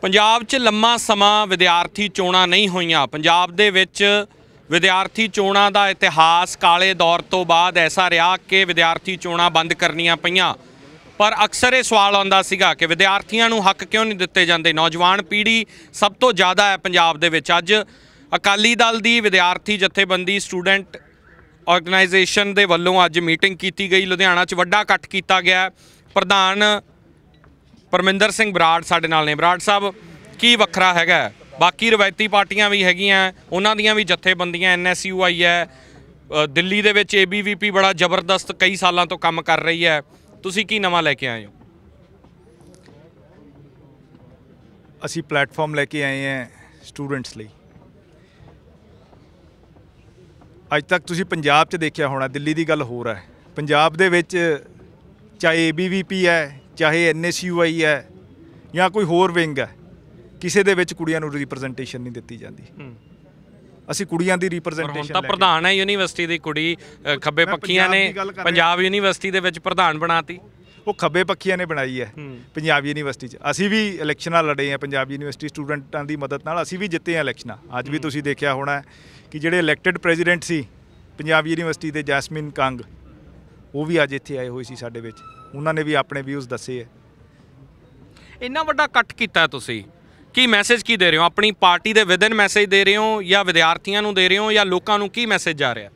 ਪੰਜਾਬ 'ਚ ਲੰਮਾ ਸਮਾਂ ਵਿਦਿਆਰਥੀ ਚੋਣਾਂ ਨਹੀਂ ਹੋਈਆਂ ਪੰਜਾਬ ਦੇ ਵਿੱਚ ਵਿਦਿਆਰਥੀ ਚੋਣਾਂ ਦਾ ਇਤਿਹਾਸ ਕਾਲੇ ਦੌਰ ਤੋਂ ਬਾਅਦ ਐਸਾ ਰਿਹਾ ਕਿ ਵਿਦਿਆਰਥੀ ਚੋਣਾਂ ਬੰਦ ਕਰਨੀਆਂ ਪਈਆਂ ਪਰ ਅਕਸਰ ਇਹ ਸਵਾਲ ਆਉਂਦਾ ਸੀਗਾ ਕਿ ਵਿਦਿਆਰਥੀਆਂ ਨੂੰ ਹੱਕ ਕਿਉਂ ਨਹੀਂ ਦਿੱਤੇ ਜਾਂਦੇ ਨੌਜਵਾਨ ਪੀੜ੍ਹੀ ਸਭ ਤੋਂ ਜ਼ਿਆਦਾ ਹੈ ਪੰਜਾਬ ਦੇ ਵਿੱਚ ਅੱਜ ਅਕਾਲੀ ਦਲ ਦੀ ਵਿਦਿਆਰਥੀ ਜਥੇਬੰਦੀ ਸਟੂਡੈਂਟ ਆਰਗੇਨਾਈਜੇਸ਼ਨ ਦੇ ਵੱਲੋਂ ਅੱਜ ਮੀਟਿੰਗ ਕੀਤੀ ਗਈ ਲੁਧਿਆਣਾ 'ਚ ਵੱਡਾ ਇਕੱਠ ਕੀਤਾ ਗਿਆ ਪ੍ਰਧਾਨ ਪਰਮਿੰਦਰ ਸਿੰਘ ਬਰਾੜ ਸਾਡੇ ਨਾਲ ਨੇ ਬਰਾੜ ਸਾਹਿਬ ਕੀ ਵੱਖਰਾ ਹੈਗਾ ਬਾਕੀ ਰਵਾਇਤੀ ਪਾਰਟੀਆਂ ਵੀ ਹੈਗੀਆਂ ਉਹਨਾਂ ਦੀਆਂ ਵੀ ਜਥੇਬੰਦੀਆਂ ਆਈ ਹੈ ਦਿੱਲੀ ਦੇ ਵਿੱਚ ਏਬੀਵੀਪੀ ਬੜਾ ਜ਼ਬਰਦਸਤ ਕਈ ਸਾਲਾਂ ਤੋਂ ਕੰਮ ਕਰ ਰਹੀ ਹੈ ਤੁਸੀਂ ਕੀ ਨਵਾਂ ਲੈ ਕੇ ਆਏ ਹੋ ਅਸੀਂ ਪਲੇਟਫਾਰਮ ਲੈ ਕੇ ਆਏ ਹਾਂ ਸਟੂਡੈਂਟਸ ਲਈ ਅੱਜ ਤੱਕ ਤੁਸੀਂ ਪੰਜਾਬ 'ਚ ਦੇਖਿਆ ਹੋਣਾ ਦਿੱਲੀ ਦੀ ਗੱਲ ਹੋਰ ਹੈ ਪੰਜਾਬ ਦੇ ਵਿੱਚ ਚਾਹੇ ਏਬੀਵੀਪੀ ਹੈ ਚਾਹੇ ਐਨਐਸਯੂਆਈ ਹੈ ਜਾਂ ਕੋਈ ਹੋਰ ਵਿੰਗ ਹੈ ਕਿਸੇ ਦੇ ਵਿੱਚ ਕੁੜੀਆਂ ਨੂੰ ਰਿਪਰੈਜ਼ੈਂਟੇਸ਼ਨ ਨਹੀਂ ਦਿੱਤੀ ਜਾਂਦੀ ਅਸੀਂ ਕੁੜੀਆਂ ਦੀ ਰਿਪਰੈਜ਼ੈਂਟੇਸ਼ਨ ਤਾਂ ਪ੍ਰਧਾਨ ਹੈ ਯੂਨੀਵਰਸਿਟੀ ਦੀ ਕੁੜੀ ਖੱਬੇ ਪੱਖੀਆਂ ਨੇ ਪੰਜਾਬ ਯੂਨੀਵਰਸਿਟੀ ਦੇ ਵਿੱਚ ਪ੍ਰਧਾਨ ਬਣਾਤੀ ਉਹ ਖੱਬੇ ਪੱਖੀਆਂ ਨੇ ਬਣਾਈ ਹੈ ਪੰਜਾਬ ਯੂਨੀਵਰਸਿਟੀ 'ਚ ਅਸੀਂ ਵੀ ਇਲੈਕਸ਼ਨਾਂ ਲੜੇ ਆ ਪੰਜਾਬ ਯੂਨੀਵਰਸਿਟੀ ਸਟੂਡੈਂਟਾਂ ਦੀ ਮਦਦ ਨਾਲ ਅਸੀਂ ਵੀ ਜਿੱਤੇ ਆ ਇਲੈਕਸ਼ਨਾਂ ਅੱਜ ਵੀ ਤੁਸੀਂ ਦੇਖਿਆ ਹੋਣਾ ਕਿ ਜਿਹੜੇ ਇਲੈਕਟਿਡ ਪ੍ਰੈਜ਼ੀਡੈਂਟ ਸੀ ਪੰਜਾਬ ਯੂਨੀਵਰਸਿਟੀ ਦੇ ਜੈਸਮਿਨ ਕੰਗ ਉਹ ਵੀ ਅੱਜ ਇੱਥੇ ਆਏ ਹੋਏ ਸੀ ਸਾਡੇ ਵਿੱਚ ਉਹਨਾਂ ਨੇ ਵੀ ਆਪਣੇ ਵਿਊਜ਼ ਦੱਸੇ ਹੈ ਇੰਨਾ ਵੱਡਾ ਕੱਟ ਕੀਤਾ ਤੁਸੀਂ ਕੀ ਮੈਸੇਜ ਕੀ ਦੇ ਰਹੇ ਹੋ ਆਪਣੀ ਪਾਰਟੀ ਦੇ ਵਿਦਨ ਮੈਸੇਜ ਦੇ ਰਹੇ ਹੋ ਜਾਂ ਵਿਦਿਆਰਥੀਆਂ ਨੂੰ ਦੇ ਰਹੇ ਹੋ ਜਾਂ ਲੋਕਾਂ ਨੂੰ ਕੀ ਮੈਸੇਜ ਜਾ ਰਿਹਾ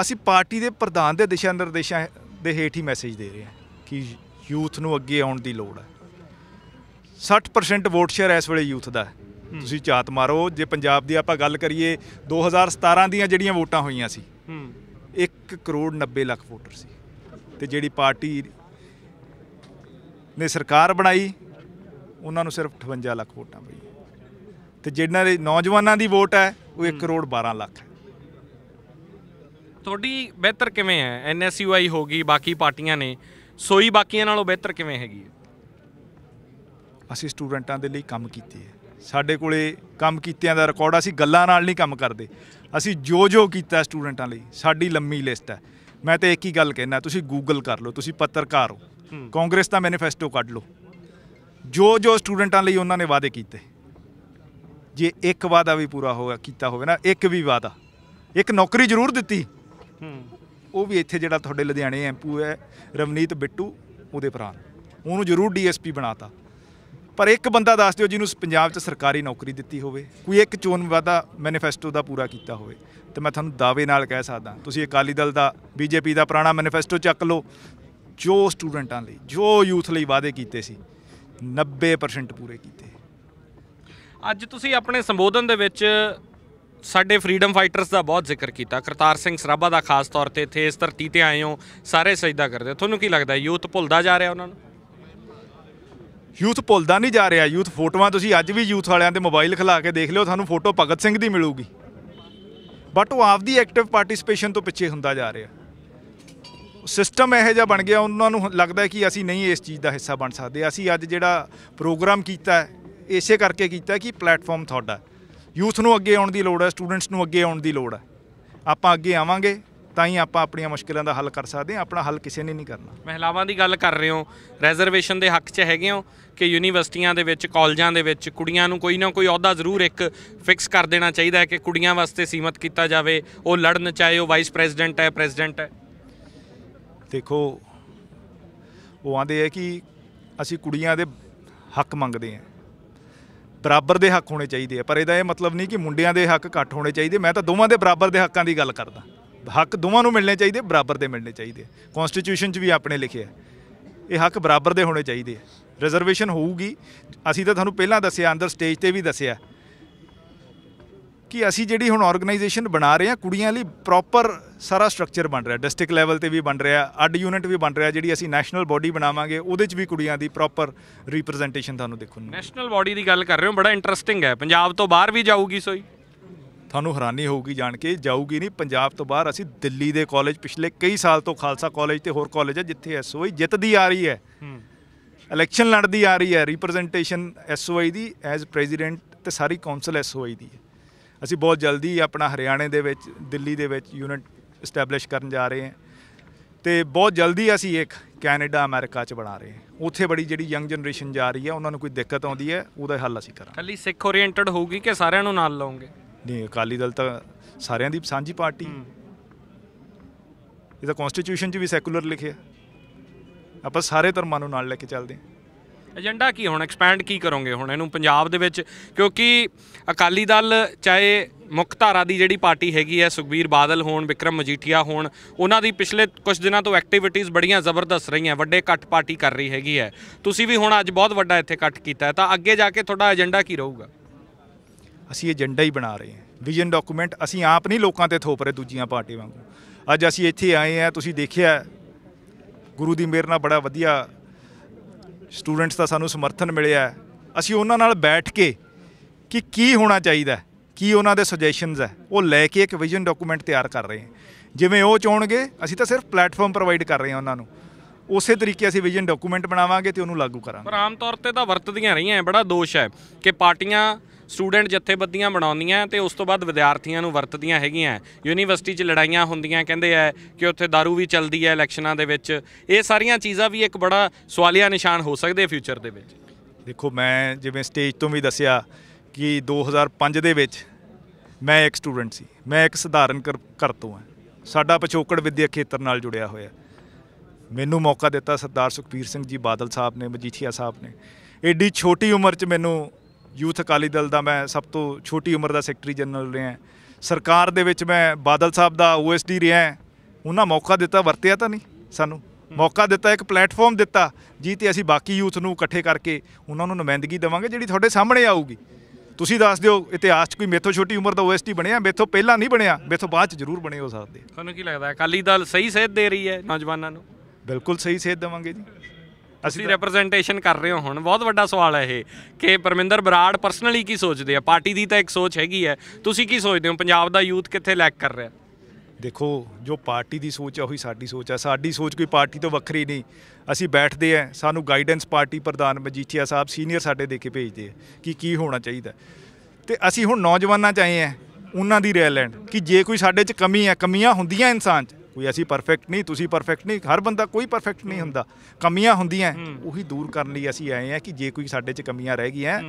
ਅਸੀਂ ਪਾਰਟੀ ਦੇ ਪ੍ਰਧਾਨ ਦੇ ਦਿਸ਼ਾ ਨਿਰਦੇਸ਼ਾਂ ਦੇ ਹੇਠ ਹੀ ਮੈਸੇਜ ਦੇ ਰਹੇ ਹਾਂ ਕਿ ਯੂਥ ਨੂੰ ਅੱਗੇ ਆਉਣ ਦੀ ਲੋੜ ਹੈ 60% ਵੋਟ ਸ਼ੇਅਰ ਇਸ ਵੇਲੇ ਯੂਥ ਦਾ ਹੈ ਤੁਸੀਂ ਝਾਤ ਮਾਰੋ ਜੇ ਪੰਜਾਬ ਦੀ ਆਪਾਂ ਗੱਲ ਕਰੀਏ 2017 ਦੀਆਂ ਜਿਹੜੀਆਂ ਵੋਟਾਂ ਹੋਈਆਂ ਸੀ 1 ਕਰੋੜ 90 ਲੱਖ ਵੋਟਰ ਸੀ ਤੇ ਜਿਹੜੀ ਪਾਰਟੀ ਨੇ ਸਰਕਾਰ ਬਣਾਈ ਉਹਨਾਂ ਨੂੰ ਸਿਰਫ 58 ਲੱਖ ਵੋਟਾਂ ਪਈਆਂ ਤੇ ਜਿਹਨਾਂ ਦੇ ਨੌਜਵਾਨਾਂ ਦੀ ਵੋਟ ਹੈ ਉਹ 1 ਕਰੋੜ 12 ਲੱਖ ਹੈ ਤੁਹਾਡੀ ਬਿਹਤਰ ਕਿਵੇਂ ਹੈ ਐਨਐਸਯੂਆਈ ਹੋ ਗਈ ਬਾਕੀ ਪਾਰਟੀਆਂ ਨੇ ਸੋਈ ਬਾਕੀਆਂ ਨਾਲੋਂ ਬਿਹਤਰ ਕਿਵੇਂ ਹੈਗੀ ਅਸੀਂ ਸਟੂਡੈਂਟਾਂ ਦੇ ਲਈ ਕੰਮ ਕੀਤੇ ਹੈ ਸਾਡੇ ਕੋਲੇ ਕੰਮ ਕੀਤਿਆਂ ਦਾ ਰਿਕਾਰਡ ਅਸੀਂ ਗੱਲਾਂ ਨਾਲ ਨਹੀਂ ਕੰਮ ਕਰਦੇ ਅਸੀਂ ਜੋ ਜੋ ਕੀਤਾ ਸਟੂਡੈਂਟਾਂ ਲਈ ਸਾਡੀ ਲੰਮੀ ਲਿਸਟ ਹੈ ਮੈਂ ਤਾਂ ਇੱਕ ਹੀ ਗੱਲ ਕਹਿਣਾ ਤੁਸੀਂ ਗੂਗਲ ਕਰ ਲਓ ਤੁਸੀਂ ਪੱਤਰਕਾਰ ਹੋ ਕਾਂਗਰਸ ਦਾ ਮੈਨੀਫੈਸਟੋ ਕੱਢ ਲਓ ਜੋ ਜੋ ਸਟੂਡੈਂਟਾਂ ਲਈ ਉਹਨਾਂ ਨੇ ਵਾਅਦੇ ਕੀਤੇ ਜੇ ਇੱਕ ਵਾਅਦਾ ਵੀ ਪੂਰਾ ਹੋਇਆ ਕੀਤਾ ਹੋਵੇ ਨਾ ਇੱਕ ਵੀ ਵਾਅਦਾ ਇੱਕ ਨੌਕਰੀ ਜ਼ਰੂਰ ਦਿੱਤੀ ਉਹ ਵੀ ਇੱਥੇ ਜਿਹੜਾ ਤੁਹਾਡੇ ਲੁਧਿਆਣੇ ਐਮਪੂ ਹੈ ਰਵਨੀਤ ਬਿੱਟੂ ਉਹਦੇ ਭਰਾ ਉਹਨੂੰ ਜ਼ਰੂਰ ਡੀਐਸਪੀ ਬਣਾਤਾ ਪਰ ਇੱਕ ਬੰਦਾ ਦੱਸ ਦਿਓ ਜਿਹਨੂੰ ਪੰਜਾਬ 'ਚ ਸਰਕਾਰੀ ਨੌਕਰੀ ਦਿੱਤੀ ਹੋਵੇ ਕੋਈ ਇੱਕ ਚੋਣ ਵਾਦਾ ਮੈਨੀਫੈਸਟੋ ਦਾ ਪੂਰਾ ਕੀਤਾ ਹੋਵੇ ਤੇ ਮੈਂ ਤੁਹਾਨੂੰ ਦਾਅਵੇ ਨਾਲ ਕਹਿ ਸਕਦਾ ਤੁਸੀਂ ਅਕਾਲੀ ਦਲ ਦਾ ਬੀਜੇਪੀ ਦਾ ਪੁਰਾਣਾ ਮੈਨੀਫੈਸਟੋ ਚੱਕ ਲਓ ਜੋ ਸਟੂਡੈਂਟਾਂ ਲਈ ਜੋ ਯੂਥ ਲਈ ਵਾਅਦੇ ਕੀਤੇ ਸੀ 90% ਪੂਰੇ ਕੀਤੇ ਅੱਜ ਤੁਸੀਂ ਆਪਣੇ ਸੰਬੋਧਨ ਦੇ ਵਿੱਚ ਸਾਡੇ ਫਰੀडम ਫਾਈਟਰਸ ਦਾ ਬਹੁਤ ਜ਼ਿਕਰ ਕੀਤਾ ਕਰਤਾਰ ਸਿੰਘ ਸਰਾਭਾ ਦਾ ਖਾਸ ਤੌਰ ਤੇ ਇੱਥੇ ਇਸ ਧਰਤੀ ਤੇ ਆਏ ਹੋ ਸਾਰੇ ਸਜਦਾ ਕਰਦੇ ਤੁਹਾਨੂੰ ਕੀ ਲੱਗਦਾ ਯੂਥ ਭੁੱਲਦਾ ਜਾ ਰਿਹਾ ਉਹਨਾਂ ਨੂੰ ਯੂਥ ਭੁੱਲਦਾ ਨਹੀਂ ਜਾ ਰਿਹਾ ਯੂਥ ਫੋਟੋਆਂ ਤੁਸੀਂ ਅੱਜ ਵੀ ਯੂਥ ਵਾਲਿਆਂ ਦੇ ਮੋਬਾਈਲ ਖਿਲਾ ਕੇ ਦੇਖ ਲਿਓ ਤੁਹਾਨੂੰ ਫੋਟੋ ਭਗਤ ਸਿੰਘ ਦੀ ਮਿਲੂਗੀ ਬਟ ਉਹ ਆਪਦੀ ਐਕਟਿਵ ਪਾਰਟਿਸਪੇਸ਼ਨ ਤੋਂ ਪਿੱਛੇ ਹੁੰਦਾ ਜਾ ਰਿਹਾ ਸਿਸਟਮ ਇਹੋ ਜਿਹਾ ਬਣ ਗਿਆ ਉਹਨਾਂ ਨੂੰ ਲੱਗਦਾ ਕਿ ਅਸੀਂ ਨਹੀਂ ਇਸ ਚੀਜ਼ ਦਾ ਹਿੱਸਾ ਬਣ ਸਕਦੇ ਅਸੀਂ ਅੱਜ ਜਿਹੜਾ ਪ੍ਰੋਗਰਾਮ ਕੀਤਾ ਇਸੇ ਕਰਕੇ ਕੀਤਾ ਕਿ ਪਲੇਟਫਾਰਮ ਤੁਹਾਡਾ ਯੂਥ ਨੂੰ ਅੱਗੇ ਆਉਣ ਦੀ ਲੋੜ ਹੈ ਸਟੂਡੈਂਟਸ ਨੂੰ ਅੱਗੇ ਆਉਣ ਦੀ ਲੋੜ ਹੈ ਆਪਾਂ ਅੱਗੇ ਆਵਾਂਗੇ ਤਾਂ ਹੀ ਆਪਾਂ ਆਪਣੀਆਂ ਮੁਸ਼ਕਲਾਂ ਦਾ ਹੱਲ ਕਰ ਸਕਦੇ ਹਾਂ ਆਪਣਾ ਹੱਲ ਕਿਸੇ ਨੇ ਨਹੀਂ ਕਰਨਾ ਮਹਿਲਾਵਾਂ ਦੀ ਗੱਲ ਕਰ ਰਹੇ ਹੋ ਰੈਜ਼ਰਵੇਸ਼ਨ ਦੇ ਹੱਕ 'ਚ ਹੈਗੇ ਹੋ ਕਿ ਯੂਨੀਵਰਸਿਟੀਆਂ ਦੇ ਵਿੱਚ ਕਾਲਜਾਂ ਦੇ ਵਿੱਚ ਕੁੜੀਆਂ ਨੂੰ ਕੋਈ ਨਾ ਕੋਈ ਅਹੁਦਾ ਜ਼ਰੂਰ ਇੱਕ ਫਿਕਸ ਕਰ ਦੇਣਾ ਚਾਹੀਦਾ ਹੈ ਕਿ ਕੁੜੀਆਂ ਵਾਸਤੇ ਸੀਮਤ ਕੀਤਾ ਜਾਵੇ ਉਹ ਲੜਨ ਚਾਹੇ ਉਹ ਵਾਈਸ ਪ੍ਰੈਜ਼ੀਡੈਂਟ ਹੈ ਪ੍ਰੈਜ਼ੀਡੈਂਟ ਹੈ ਦੇਖੋ ਉਹ ਆਂਦੇ ਆ ਕਿ ਅਸੀਂ ਕੁੜੀਆਂ ਦੇ ਹੱਕ ਮੰਗਦੇ ਹਾਂ ਬਰਾਬਰ ਦੇ ਹੱਕ ਹੋਣੇ ਚਾਹੀਦੇ ਆ ਪਰ ਇਹਦਾ ਇਹ ਮਤਲਬ ਨਹੀਂ ਕਿ ਮੁੰਡਿਆਂ ਦੇ ਹੱਕ ਘੱਟ ਹੋਣੇ ਚਾਹੀਦੇ ਮੈਂ ਤਾਂ ਦੋਵਾਂ ਦੇ ਬਰਾਬਰ ਦੇ ਹੱਕਾਂ ਦੀ ਗੱਲ ਕਰਦਾ ਹੱਕ ਦੋਵਾਂ ਨੂੰ ਮਿਲਣੇ ਚਾਹੀਦੇ ਬਰਾਬਰ ਦੇ ਮਿਲਣੇ ਚਾਹੀਦੇ ਕਨਸਟੀਟਿਊਸ਼ਨ 'ਚ ਵੀ ਆਪਣੇ ਲਿਖਿਆ ਇਹ ਹੱਕ ਬਰਾਬਰ ਦੇ ਹੋਣੇ ਚਾਹੀਦੇ ਰਿਜ਼ਰਵੇਸ਼ਨ ਹੋਊਗੀ ਅਸੀਂ ਤਾਂ ਤੁਹਾਨੂੰ ਪਹਿਲਾਂ ਦੱਸਿਆ ਅੰਦਰ ਸਟੇਜ ਤੇ ਵੀ ਦੱਸਿਆ ਕਿ ਅਸੀਂ ਜਿਹੜੀ ਹੁਣ ਆਰਗੇਨਾਈਜੇਸ਼ਨ ਬਣਾ ਰਹੇ ਹਾਂ ਕੁੜੀਆਂ ਲਈ ਪ੍ਰੋਪਰ ਸਾਰਾ ਸਟਰਕਚਰ ਬਣ ਰਿਹਾ ਡਿਸਟ੍ਰਿਕਟ ਲੈਵਲ ਤੇ ਵੀ ਬਣ ਰਿਹਾ ਅੱਡ ਯੂਨਿਟ ਵੀ ਬਣ ਰਿਹਾ ਜਿਹੜੀ ਅਸੀਂ ਨੈਸ਼ਨਲ ਬਾਡੀ ਬਣਾਵਾਂਗੇ ਉਹਦੇ 'ਚ ਵੀ ਕੁੜੀਆਂ ਦੀ ਪ੍ਰੋਪਰ ਰਿਪਰੈਜ਼ੈਂਟੇਸ਼ਨ ਤੁਹਾਨੂੰ ਦੇਖਣ ਨੂੰ ਨੈਸ਼ਨਲ ਬਾਡੀ ਦੀ ਗੱਲ ਕਰ ਰਹੇ ਹੋ ਬੜਾ ਇੰਟਰਸਟਿੰਗ ਹੈ ਪੰਜਾਬ ਤੋਂ ਬਾਹਰ ਵੀ ਜਾਊਗੀ ਸੋਈ ਤੁਹਾਨੂੰ ਹੈਰਾਨੀ ਹੋਊਗੀ ਜਾਣ ਕੇ ਜਾਊਗੀ ਨਹੀਂ ਪੰਜਾਬ ਤੋਂ ਬਾਹਰ ਅਸੀਂ ਦਿੱਲੀ ਦੇ ਕਾਲਜ ਪਿਛਲੇ ਕਈ ਸਾਲ ਤੋਂ ਖਾਲਸਾ ਕਾਲਜ ਤੇ ਹੋਰ ਕਾਲਜ ਹੈ ਜਿੱਥੇ ਐਸਓਆਈ ਜਿੱਤਦੀ ਆ ਰਹੀ ਹੈ ਇਲੈਕਸ਼ਨ ਲੜਦੀ ਆ ਰਹੀ ਹੈ ਰਿਪਰੈਜ਼ੈਂਟੇਸ਼ਨ ਐਸਓਆਈ ਦੀ ਐਜ਼ ਪ੍ਰੈਜ਼ੀਡੈਂਟ ਤੇ ਸਾਰੀ ਕਾਉਂਸਲ ਐਸਓਆਈ ਦੀ ਹੈ ਅਸੀਂ ਬਹੁਤ ਜਲਦੀ ਆਪਣਾ ਹਰਿਆਣੇ ਦੇ ਵਿੱਚ ਦਿੱਲੀ ਦੇ ਵਿੱਚ ਯੂਨਿਟ ਸਟੈਬਲਿਸ਼ ਕਰਨ ਜਾ ਰਹੇ ਹਾਂ ਤੇ ਬਹੁਤ ਜਲਦੀ ਅਸੀਂ ਇੱਕ ਕੈਨੇਡਾ ਅਮਰੀਕਾ ਚ ਬਣਾ ਰਹੇ ਹਾਂ ਉੱਥੇ ਬੜੀ ਜਿਹੜੀ ਯੰਗ ਜਨਰੇਸ਼ਨ ਜਾ ਰਹੀ ਹੈ ਉਹਨਾਂ ਨੂੰ ਕੋਈ ਦਿੱਕਤ ਆਉਂਦੀ ਹੈ ਉਹਦਾ ਹੱਲ ਅਸੀਂ ਕਰਾਂਗੇ ਕੱਲੀ ਸਿੱਖ ਓਰੀਐਂਟਡ ਹੋਊਗੀ ਕਿ ਸਾਰਿਆਂ ਨੂੰ ਨਾਲ ਲਾਉਂਗੇ ਨਹੀਂ ਅਕਾਲੀ ਦਲ ਤਾਂ ਸਾਰਿਆਂ ਦੀ ਸਾਂਝੀ ਪਾਰਟੀ ਇਹ ਤਾਂ ਕਨਸਟੀਟਿਊਸ਼ਨ 'ਚ ਵੀ ਸੈਕੂਲਰ ਲਿਖਿਆ ਆਪਾਂ ਸਾਰੇ ਧਰਮਾਂ ਨੂੰ ਨਾਲ ਲੈ ਕੇ ਚੱਲਦੇ ਹਾਂ ਏਜੰਡਾ ਕੀ ਹੁਣ ਐਕਸਪੈਂਡ ਕੀ ਕਰੋਗੇ ਹੁਣ ਇਹਨੂੰ ਪੰਜਾਬ ਦੇ ਵਿੱਚ ਕਿਉਂਕਿ ਅਕਾਲੀ ਦਲ ਚਾਹੇ ਮੁੱਖ ਧਾਰਾ ਦੀ ਜਿਹੜੀ ਪਾਰਟੀ ਹੈਗੀ ਹੈ ਸੁਖਬੀਰ ਬਾਦਲ ਹੋਣ ਵਿਕਰਮ ਮਜੀਠੀਆ ਹੋਣ ਉਹਨਾਂ ਦੀ ਪਿਛਲੇ ਕੁਝ ਦਿਨਾਂ ਤੋਂ ਐਕਟੀਵਿਟੀਜ਼ ਬੜੀਆਂ ਜ਼ਬਰਦਸਤ ਰਹੀਆਂ ਵੱਡੇ ਇਕੱਠ ਪਾਰਟੀ ਕਰ ਰਹੀ ਹੈਗੀ ਹੈ ਤੁਸੀਂ ਵੀ ਹੁਣ ਅੱਜ ਬਹੁਤ ਵੱਡਾ ਇੱਥੇ ਇਕੱਠ ਕੀਤਾ ਤਾਂ ਅੱਗੇ ਜਾ ਕੇ ਤੁਹਾਡਾ ਏਜੰਡਾ ਕੀ ਰਹੂਗਾ ਅਸੀਂ ਏਜੰਡਾ ਹੀ ਬਣਾ ਰਹੇ ਹਾਂ ਵਿਜ਼ਨ ਡਾਕੂਮੈਂਟ ਅਸੀਂ ਆਪ ਨਹੀਂ ਲੋਕਾਂ ਤੇ ਥੋਪ ਰਹੇ ਦੂਜੀਆਂ ਪਾਰਟੀ ਵਾਂਗੂ ਅੱਜ ਅਸੀਂ ਇੱਥੇ ਆਏ ਆ ਤੁਸੀਂ ਦੇਖਿਆ ਗੁਰੂ ਦੀ ਮਿਹਰ ਨਾਲ ਬੜਾ ਵਧੀਆ ਸਟੂਡੈਂਟਸ ਦਾ ਸਾਨੂੰ ਸਮਰਥਨ ਮਿਲਿਆ ਅਸੀਂ ਉਹਨਾਂ ਨਾਲ ਬੈਠ ਕੇ ਕਿ ਕੀ ਹੋਣਾ ਚਾਹੀਦਾ ਕੀ ਉਹਨਾਂ ਦੇ ਸੁਜੈਸ਼ਨਸ ਹੈ ਉਹ ਲੈ ਕੇ ਇੱਕ ਵਿਜ਼ਨ ਡਾਕੂਮੈਂਟ ਤਿਆਰ ਕਰ ਰਹੇ ਹਾਂ ਜਿਵੇਂ ਉਹ ਚਾਹਣਗੇ ਅਸੀਂ ਤਾਂ ਸਿਰਫ ਪਲੇਟਫਾਰਮ ਪ੍ਰੋਵਾਈਡ ਕਰ ਰਹੇ ਹਾਂ ਉਹਨਾਂ ਨੂੰ ਉਸੇ ਤਰੀਕੇ ਅਸੀਂ ਵਿਜ਼ਨ ਡਾਕੂਮੈਂਟ ਬਣਾਵਾਂਗੇ ਤੇ ਉਹਨੂੰ ਲਾਗੂ ਕਰਾਂਗੇ ਪਰ ਆਮ ਤੌਰ ਤੇ ਤਾਂ ਵਰਤਦੀਆਂ ਰਹੀਆਂ ਬੜਾ ਦੋਸ਼ ਹੈ ਕਿ ਪਾਰਟੀਆਂ ਸਟੂਡੈਂਟ ਜਥੇਬੰਦੀਆਂ ਬਣਾਉਂਦੀਆਂ ਤੇ ਉਸ ਤੋਂ ਬਾਅਦ ਵਿਦਿਆਰਥੀਆਂ ਨੂੰ ਵਰਤਦੀਆਂ ਹੈਗੀਆਂ ਯੂਨੀਵਰਸਿਟੀ 'ਚ ਲੜਾਈਆਂ ਹੁੰਦੀਆਂ ਕਹਿੰਦੇ ਆ ਕਿ ਉੱਥੇ दारू ਵੀ ਚੱਲਦੀ ਹੈ ਇਲੈਕਸ਼ਨਾਂ ਦੇ ਵਿੱਚ ਇਹ ਸਾਰੀਆਂ ਚੀਜ਼ਾਂ ਵੀ ਇੱਕ ਬੜਾ ਸਵਾਲੀਆ ਨਿਸ਼ਾਨ ਹੋ ਸਕਦੇ ਫਿਊਚਰ ਦੇ ਵਿੱਚ ਦੇਖੋ ਮੈਂ ਜਿਵੇਂ ਸਟੇਜ ਤੋਂ ਵੀ ਦੱਸਿਆ ਕਿ 2005 ਦੇ ਵਿੱਚ ਮੈਂ ਇੱਕ ਸਟੂਡੈਂਟ ਸੀ ਮੈਂ ਇੱਕ ਸਧਾਰਨ ਘਰ ਤੋਂ ਆ ਸਾਡਾ ਪਛੋਕੜ ਵਿਦਿਅਕ ਖੇਤਰ ਨਾਲ ਜੁੜਿਆ ਹੋਇਆ ਮੈਨੂੰ ਮੌਕਾ ਦਿੱਤਾ ਸਰਦਾਰ ਸੁਖਪੀਰ ਸਿੰਘ ਜੀ ਬਾਦਲ ਸਾਹਿਬ ਨੇ ਮਜੀਠੀਆ ਸਾਹਿਬ ਨੇ ਐਡੀ ਛੋਟੀ ਉਮਰ 'ਚ ਮੈਨੂੰ ਯੂਥ ਅਕਾਲੀ ਦਲ ਦਾ ਮੈਂ ਸਭ ਤੋਂ ਛੋਟੀ ਉਮਰ ਦਾ ਸੈਕਟਰੀ ਜਨਰਲ ਰਿਹਾ ਸਰਕਾਰ ਦੇ ਵਿੱਚ ਮੈਂ ਬਾਦਲ ਸਾਹਿਬ ਦਾ ਓਐਸਡੀ ਰਿਹਾ ਉਹਨਾਂ ਮੌਕਾ ਦਿੱਤਾ ਵਰਤਿਆ ਤਾਂ ਨਹੀਂ ਸਾਨੂੰ ਮੌਕਾ ਦਿੱਤਾ ਇੱਕ ਪਲੇਟਫਾਰਮ ਦਿੱਤਾ ਜੀ ਤੇ ਅਸੀਂ ਬਾਕੀ ਯੂਥ ਨੂੰ ਇਕੱਠੇ ਕਰਕੇ ਉਹਨਾਂ ਨੂੰ ਨੁਮਾਇੰਦਗੀ ਦੇਵਾਂਗੇ ਜਿਹੜੀ ਤੁਹਾਡੇ ਸਾਹਮਣੇ ਆਊਗੀ ਤੁਸੀਂ ਦੱਸ ਦਿਓ ਇਤਿਹਾਸ 'ਚ ਕੋਈ ਮੇਥੋਂ ਛੋਟੀ ਉਮਰ ਦਾ ਓਐਸਟੀ ਬਣਿਆ ਮੇਥੋਂ ਪਹਿਲਾਂ ਨਹੀਂ ਬਣਿਆ ਮੇਥੋਂ ਬਾਅਦ 'ਚ ਜ਼ਰੂਰ ਬਣੇ ਹੋ ਸਕਦੇ ਤੁਹਾਨੂੰ ਕੀ ਲੱਗਦਾ ਅਕਾਲੀ ਦਲ ਸਹੀ ਸੇਧ ਦੇ ਰਹੀ ਹੈ ਨੌਜਵਾਨਾਂ ਨੂੰ ਬਿਲਕੁਲ ਸਹੀ ਸੇਧ ਦੇਵਾਂਗੇ ਜੀ ਅਸੀਂ ਰਿਪਰੈਜ਼ੈਂਟੇਸ਼ਨ ਕਰ ਰਹੇ ਹੋ ਹੁਣ ਬਹੁਤ ਵੱਡਾ ਸਵਾਲ ਹੈ ਇਹ ਕਿ ਪਰਮਿੰਦਰ ਬਰਾੜ ਪਰਸਨਲੀ ਕੀ ਸੋਚਦੇ ਆ ਪਾਰਟੀ ਦੀ ਤਾਂ ਇੱਕ ਸੋਚ ਹੈਗੀ ਹੈ ਤੁਸੀਂ ਕੀ ਸੋਚਦੇ ਹੋ ਪੰਜਾਬ ਦਾ ਯੂਥ ਕਿੱਥੇ ਲੈਕ ਕਰ ਰਿਹਾ ਦੇਖੋ ਜੋ ਪਾਰਟੀ ਦੀ ਸੋਚ ਆ ਉਹੀ ਸਾਡੀ ਸੋਚ ਆ ਸਾਡੀ ਸੋਚ ਕੋਈ ਪਾਰਟੀ ਤੋਂ ਵੱਖਰੀ ਨਹੀਂ ਅਸੀਂ ਬੈਠਦੇ ਆ ਸਾਨੂੰ ਗਾਈਡੈਂਸ ਪਾਰਟੀ ਪ੍ਰਧਾਨ ਮਜੀਠੀਆ ਸਾਹਿਬ ਸੀਨੀਅਰ ਸਾਡੇ ਦੇ ਕੇ ਭੇਜਦੇ ਆ ਕਿ ਕੀ ਹੋਣਾ ਚਾਹੀਦਾ ਤੇ ਅਸੀਂ ਹੁਣ ਨੌਜਵਾਨਾਂ ਚ ਆਏ ਆ ਉਹਨਾਂ ਦੀ ਰੈਲੈਂਡ ਕਿ ਜੇ ਕੋਈ ਸਾਡੇ ਚ ਕਮੀ ਹੈ ਕਮੀਆਂ ਹੁੰਦੀਆਂ ਇਨਸਾਨ ਚ ਕੋਈ ਅਸੀਂ ਪਰਫੈਕਟ ਨਹੀਂ ਤੁਸੀਂ ਪਰਫੈਕਟ ਨਹੀਂ ਹਰ ਬੰਦਾ ਕੋਈ ਪਰਫੈਕਟ ਨਹੀਂ ਹੁੰਦਾ ਕਮੀਆਂ ਹੁੰਦੀਆਂ ਉਹੀ ਦੂਰ ਕਰਨ ਲਈ ਅਸੀਂ ਆਏ ਆ ਕਿ ਜੇ ਕੋਈ ਸਾਡੇ 'ਚ ਕਮੀਆਂ ਰਹਿ ਗਈਆਂ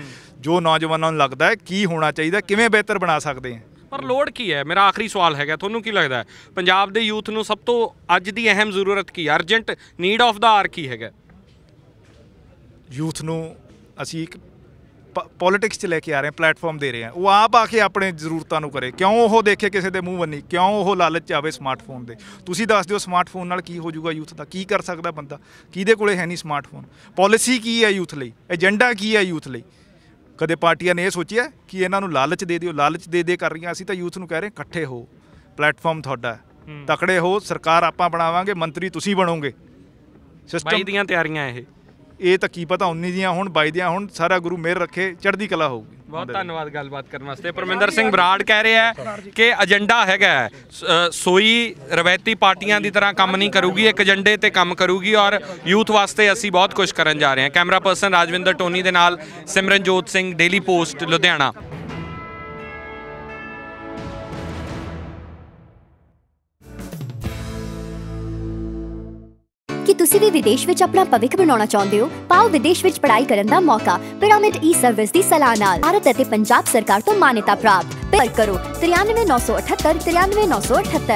ਜੋ ਨੌਜਵਾਨਾਂ ਨੂੰ ਲੱਗਦਾ ਹੈ ਕੀ ਹੋਣਾ ਚਾਹੀਦਾ ਕਿਵੇਂ ਬਿਹਤਰ ਬਣਾ ਸਕਦੇ ਹਾਂ ਪਰ ਲੋੜ ਕੀ ਹੈ ਮੇਰਾ ਆਖਰੀ ਸਵਾਲ ਹੈਗਾ ਤੁਹਾਨੂੰ ਕੀ ਲੱਗਦਾ ਹੈ ਪੰਜਾਬ ਦੇ ਯੂਥ ਨੂੰ ਸਭ ਤੋਂ ਅੱਜ ਦੀ ਅਹਿਮ ਜ਼ਰੂਰਤ ਕੀ urgent need of the hour ਕੀ ਹੈਗਾ ਯੂਥ ਨੂੰ ਅਸੀਂ ਇੱਕ ਪੋਲਿਟਿਕਸ 'ਚ ਲੈ ਕੇ ਆ ਰਹੇ ਆ ਪਲੇਟਫਾਰਮ ਦੇ ਰਹੇ ਆ ਉਹ ਆਪ ਆ ਕੇ ਆਪਣੇ ਜ਼ਰੂਰਤਾਂ ਨੂੰ ਕਰੇ ਕਿਉਂ ਉਹ ਦੇਖੇ ਕਿਸੇ ਦੇ ਮੂੰਹ ਬੰਨੀ ਕਿਉਂ ਉਹ ਲਾਲਚ ਆਵੇ ਸਮਾਰਟਫੋਨ ਦੇ ਤੁਸੀਂ ਦੱਸ ਦਿਓ ਸਮਾਰਟਫੋਨ ਨਾਲ ਕੀ ਹੋ ਜਾਊਗਾ ਯੂਥ ਦਾ ਕੀ ਕਰ ਸਕਦਾ ਬੰਦਾ ਕਿਹਦੇ ਕੋਲੇ ਹੈ ਨਹੀਂ ਸਮਾਰਟਫੋਨ ਪਾਲਿਸੀ ਕੀ ਹੈ ਯੂਥ ਲਈ ਏਜੰਡਾ ਕੀ ਹੈ ਯੂਥ ਲਈ ਕਦੇ ਪਾਰਟੀਆਂ ਨੇ ਇਹ ਸੋਚਿਆ ਕਿ ਇਹਨਾਂ ਨੂੰ ਲਾਲਚ ਦੇ ਦਿਓ ਲਾਲਚ ਦੇ ਦੇ ਕਰ ਰਹੀਆਂ ਅਸੀਂ ਤਾਂ ਯੂਥ ਨੂੰ ਕਹਿ ਰਹੇ ਇਕੱਠੇ ਹੋ ਪਲੇਟਫਾਰਮ ਤੁਹਾਡਾ ਤਕੜੇ ਹੋ ਸਰਕਾਰ ਆਪਾਂ ਬਣਾਵਾਂਗੇ ਮੰਤਰੀ ਤੁਸੀਂ ਬਣੋਗੇ ਸਿਸਟਮ ਦੀਆਂ ਤਿਆਰੀਆਂ ਇਹ ਇਹ ਤਾਂ ਕੀ ਪਤਾ 19 ਦੀਆਂ ਹੁਣ 22 ਦੀਆਂ ਹੁਣ ਸਾਰਾ ਗੁਰੂ ਮਿਹਰ ਰੱਖੇ ਚੜ੍ਹਦੀ ਕਲਾ ਹੋਊਗੀ ਬਹੁਤ ਧੰਨਵਾਦ ਗੱਲਬਾਤ ਕਰਨ ਵਾਸਤੇ ਪਰਮਿੰਦਰ ਸਿੰਘ ਬਰਾੜ ਕਹਿ ਰਿਹਾ ਹੈ ਕਿ ਏਜੰਡਾ ਹੈਗਾ ਸੋਈ ਰਵਾਇਤੀ ਪਾਰਟੀਆਂ ਦੀ ਤਰ੍ਹਾਂ ਕੰਮ ਨਹੀਂ ਕਰੂਗੀ ਇੱਕ ਏਜੰਡੇ ਤੇ ਕੰਮ ਕਰੂਗੀ ਔਰ ਯੂਥ ਵਾਸਤੇ ਅਸੀਂ ਬਹੁਤ ਕੁਝ ਕਰਨ ਜਾ ਰਹੇ ਹਾਂ ਕੈਮਰਾ ਪਰਸਨ ਰਾਜਵਿੰਦਰ ਟੋਨੀ ਦੇ ਨਾਲ ਸਿਮਰਨਜੋਤ ਸਿੰਘ ਡੇਲੀ ਪੋਸਟ ਲੁਧਿਆਣਾ ਕੀ ਤੁਸੀਂ ਵੀ ਵਿਦੇਸ਼ ਵਿੱਚ ਆਪਣਾ ਭਵਿੱਖ ਬਣਾਉਣਾ ਚਾਹੁੰਦੇ ਹੋ ਪਾਓ ਵਿਦੇਸ਼ ਵਿੱਚ ਪੜ੍ਹਾਈ ਕਰਨ ਦਾ ਮੌਕਾ ਪਿਰਾਮਿਡ ਈ ਸਰਵਿਸ ਦੀ ਸਲਾਹ ਨਾਲ ਭਾਰਤ ਅਤੇ ਪੰਜਾਬ ਸਰਕਾਰ ਤੋਂ ਮਾਨਤਾ ਪ੍ਰਾਪਤ ਪਰ ਕਰੋ 93978 93978